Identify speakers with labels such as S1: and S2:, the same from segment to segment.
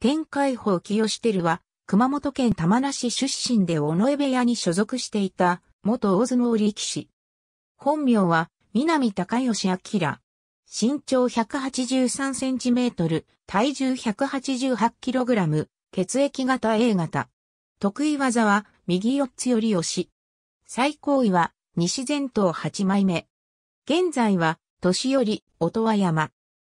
S1: 天海宝清志は、熊本県玉名市出身で尾上部屋に所属していた、元大相撲力士。本名は、南高義明。身長183センチメートル、体重188キログラム、血液型 A 型。得意技は、右四つより押し。最高位は、西前頭8枚目。現在は、年寄り、音羽山。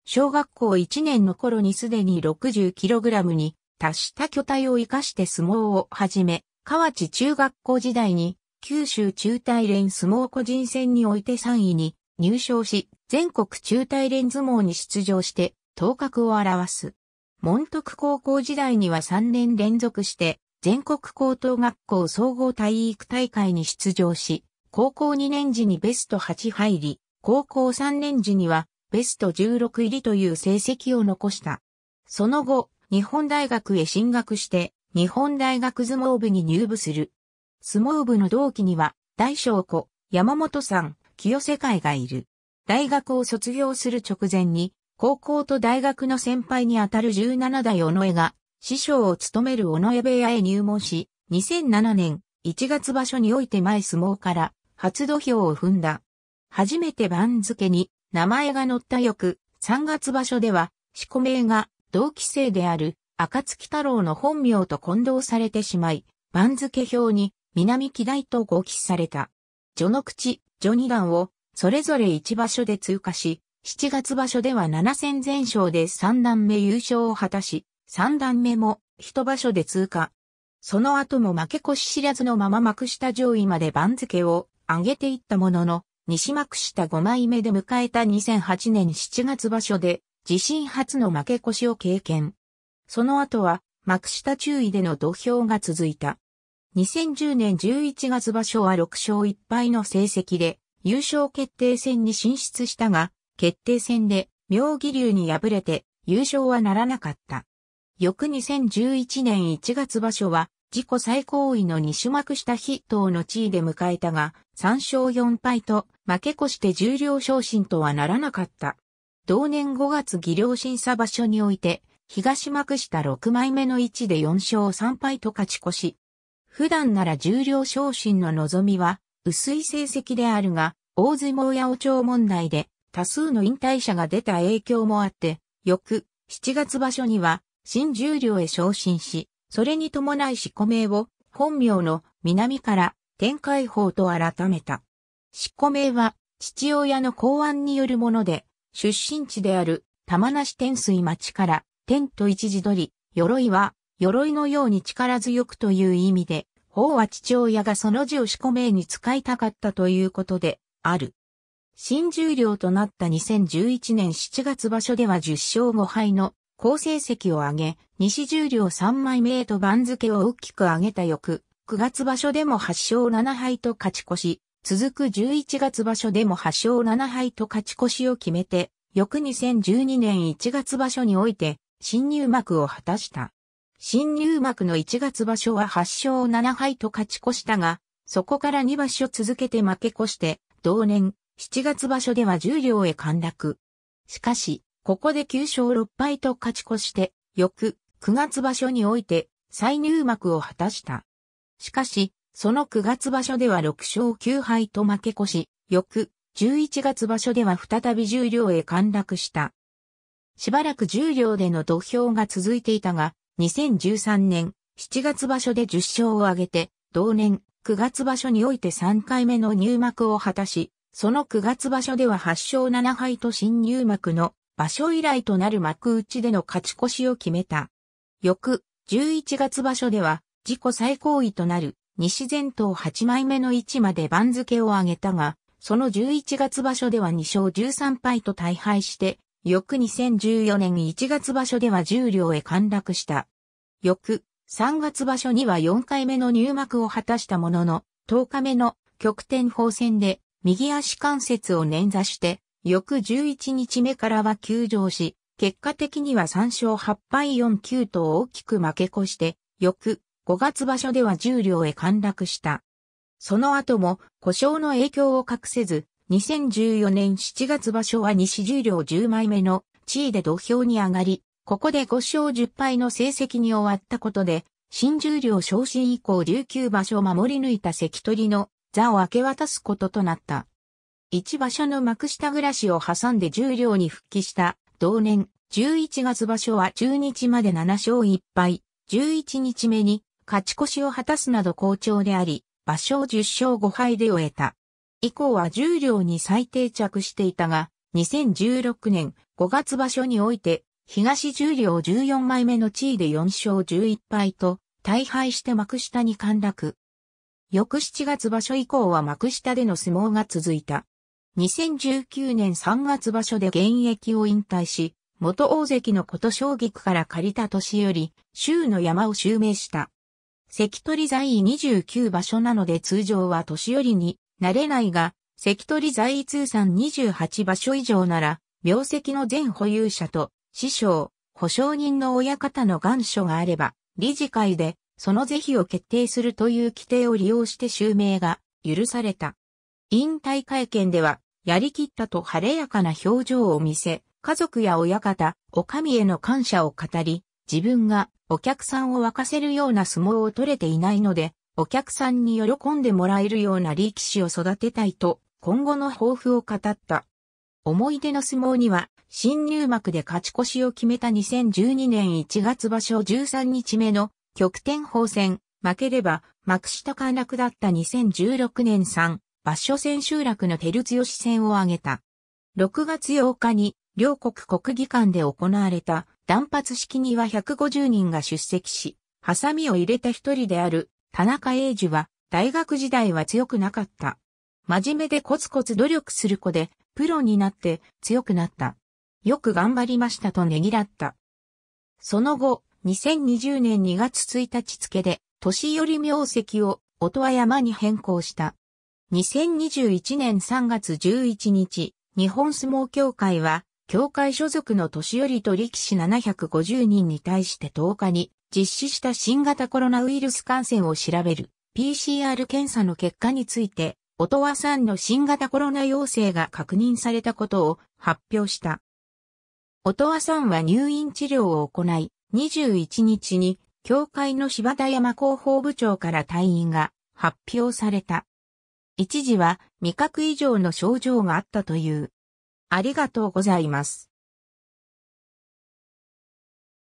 S1: 小学校1年の頃にすでに 60kg に達した巨体を生かして相撲を始め、河内中学校時代に九州中大連相撲個人戦において3位に入賞し、全国中大連相撲に出場して頭角を表す。門徳高校時代には3年連続して全国高等学校総合体育大会に出場し、高校2年時にベスト8入り、高校3年時にはベスト16入りという成績を残した。その後、日本大学へ進学して、日本大学相撲部に入部する。相撲部の同期には、大将子、山本さん、清世界がいる。大学を卒業する直前に、高校と大学の先輩にあたる17代尾上が、師匠を務める尾上部屋へ入門し、2007年1月場所において前相撲から初土俵を踏んだ。初めて番付に名前が載った翌、三月場所では、四個名が同期生である、暁太郎の本名と混同されてしまい、番付表に南木大と合記された。序の口、序二段をそれぞれ一場所で通過し、7月場所では7戦全勝で3段目優勝を果たし、3段目も一場所で通過。その後も負け越し知らずのまま幕下上位まで番付を上げていったものの、西幕下5枚目で迎えた2008年7月場所で、自身初の負け越しを経験。その後は、幕下注意での土俵が続いた。2010年11月場所は6勝1敗の成績で、優勝決定戦に進出したが、決定戦で妙義龍に敗れて優勝はならなかった。翌2011年1月場所は自己最高位の2種幕下筆頭の地位で迎えたが、3勝4敗と負け越して重量昇進とはならなかった。同年5月技量審査場所において、東幕下6枚目の位置で4勝3敗と勝ち越し。普段なら重量昇進の望みは、薄い成績であるが、大相撲やお朝問題で多数の引退者が出た影響もあって、翌7月場所には新重量へ昇進し、それに伴い四股名を本名の南から天海法と改めた。四股名は父親の考案によるもので、出身地である玉梨天水町から天と一時取り、鎧は鎧のように力強くという意味で、法は父親がその字を四股名に使いたかったということである。新十両となった2011年7月場所では10勝5敗の好成績を上げ、西十両三枚目へと番付を大きく上げた翌、9月場所でも8勝7敗と勝ち越し、続く11月場所でも8勝7敗と勝ち越しを決めて、翌2012年1月場所において、新入幕を果たした。新入幕の1月場所は8勝7敗と勝ち越したが、そこから2場所続けて負け越して、同年7月場所では10両へ陥落。しかし、ここで9勝6敗と勝ち越して、翌9月場所において再入幕を果たした。しかし、その9月場所では6勝9敗と負け越し、翌11月場所では再び十両へ陥落した。しばらく十両での土俵が続いていたが、2013年7月場所で10勝を挙げて、同年9月場所において3回目の入幕を果たし、その9月場所では8勝7敗と新入幕の場所以来となる幕内での勝ち越しを決めた。翌11月場所では自己最高位となる西前頭8枚目の位置まで番付を上げたが、その11月場所では2勝13敗と大敗して、翌2014年1月場所では10両へ陥落した。翌3月場所には4回目の入幕を果たしたものの、10日目の極点法戦で右足関節を捻挫して翌11日目からは休場し、結果的には3勝8敗4球と大きく負け越して、翌5月場所では10両へ陥落した。その後も故障の影響を隠せず、2014年7月場所は西10両10枚目の地位で土俵に上がり、ここで5勝10敗の成績に終わったことで、新十両昇進以降19場所を守り抜いた関取の座を明け渡すこととなった。一場所の幕下暮らしを挟んで十両に復帰した同年11月場所は中日まで7勝1敗、11日目に勝ち越しを果たすなど好調であり、場所を10勝5敗で終えた。以降は十両に再定着していたが、2016年5月場所において、東十両14枚目の地位で4勝11敗と、大敗して幕下に陥落。翌7月場所以降は幕下での相撲が続いた。2019年3月場所で現役を引退し、元大関のこと将菊区から借りた年より、州の山を襲名した。関取在位29場所なので通常は年寄りになれないが、関取在位通算28場所以上なら、病跡の全保有者と、師匠、保証人の親方の願書があれば、理事会で、その是非を決定するという規定を利用して襲名が許された。引退会見では、やりきったと晴れやかな表情を見せ、家族や親方、お上への感謝を語り、自分がお客さんを沸かせるような相撲を取れていないので、お客さんに喜んでもらえるような力士を育てたいと、今後の抱負を語った。思い出の相撲には、新入幕で勝ち越しを決めた2012年1月場所13日目の極点法戦、負ければ幕下陥落だった2016年3場所戦集落の照強戦を挙げた。6月8日に両国国技館で行われた断髪式には150人が出席し、ハサミを入れた一人である田中英二は大学時代は強くなかった。真面目でコツコツ努力する子で、プロになって強くなった。よく頑張りましたとねぎらった。その後、2020年2月1日付で、年寄り名跡を音羽山に変更した。2021年3月11日、日本相撲協会は、協会所属の年寄りと力士750人に対して10日に実施した新型コロナウイルス感染を調べる PCR 検査の結果について、音羽さんの新型コロナ陽性が確認されたことを発表した。音羽さんは入院治療を行い、21日に協会の柴田山広報部長から退院が発表された。一時は味覚異常の症状があったという。ありがとうございます。